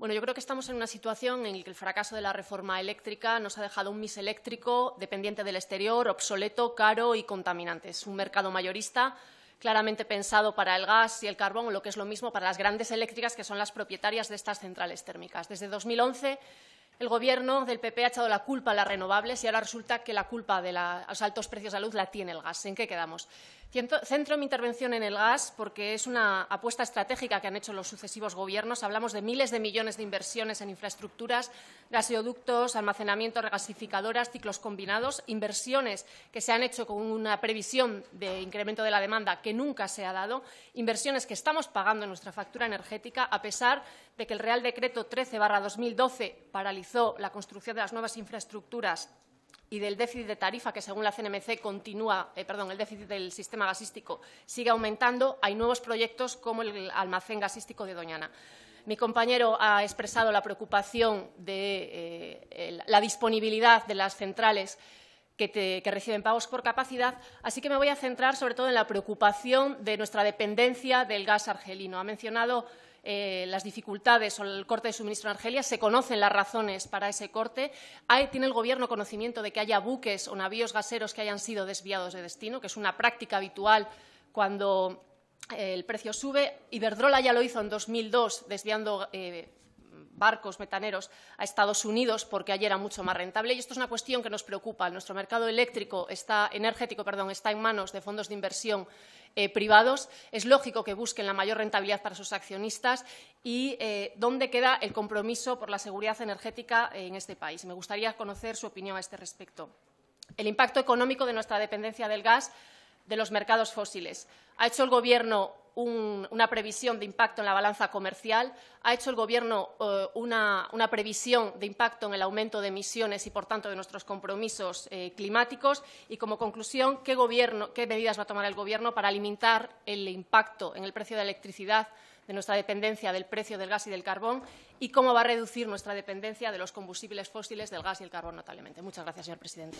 Bueno, yo creo que estamos en una situación en la que el fracaso de la reforma eléctrica nos ha dejado un mix eléctrico dependiente del exterior, obsoleto, caro y contaminante. Es un mercado mayorista claramente pensado para el gas y el carbón, lo que es lo mismo para las grandes eléctricas que son las propietarias de estas centrales térmicas. Desde 2011 el Gobierno del PP ha echado la culpa a las renovables y ahora resulta que la culpa de los altos precios de la luz la tiene el gas. ¿En qué quedamos? Centro mi intervención en el gas porque es una apuesta estratégica que han hecho los sucesivos gobiernos. Hablamos de miles de millones de inversiones en infraestructuras, gasoductos, almacenamiento, regasificadoras, ciclos combinados, inversiones que se han hecho con una previsión de incremento de la demanda que nunca se ha dado, inversiones que estamos pagando en nuestra factura energética a pesar de que el Real Decreto 13 2012 paralizó la construcción de las nuevas infraestructuras y del déficit de tarifa que según la CNMC continúa, eh, perdón, el déficit del sistema gasístico sigue aumentando, hay nuevos proyectos como el almacén gasístico de Doñana. Mi compañero ha expresado la preocupación de eh, la disponibilidad de las centrales que, reciben pagos por capacidad, así que me voy a centrar sobre todo en la preocupación de nuestra dependencia del gas argelino. Ha mencionado eh, las dificultades o el corte de suministro en Argelia, se conocen las razones para ese corte. ¿Tiene el Gobierno conocimiento de que haya buques o navíos gaseros que hayan sido desviados de destino, que es una práctica habitual cuando eh, el precio sube? Iberdrola ya lo hizo en 2002, desviando eh, barcos metaneros a Estados Unidos porque allí era mucho más rentable. Y esto es una cuestión que nos preocupa. Nuestro mercado eléctrico está, energético está en manos de fondos de inversión eh, privados. Es lógico que busquen la mayor rentabilidad para sus accionistas y eh, dónde queda el compromiso por la seguridad energética en este país. Me gustaría conocer su opinión a este respecto. El impacto económico de nuestra dependencia del gas de los mercados fósiles. ¿Ha hecho el Gobierno una previsión de impacto en la balanza comercial, ha hecho el Gobierno eh, una, previsión de impacto en el aumento de emisiones y, por tanto, de nuestros compromisos eh, climáticos. Y, como conclusión, ¿qué, ¿qué medidas va a tomar el Gobierno para limitar el impacto en el precio de la electricidad de nuestra dependencia del precio del gas y del carbón y cómo va a reducir nuestra dependencia de los combustibles fósiles del gas y el carbón, notablemente. Muchas gracias, señor presidente.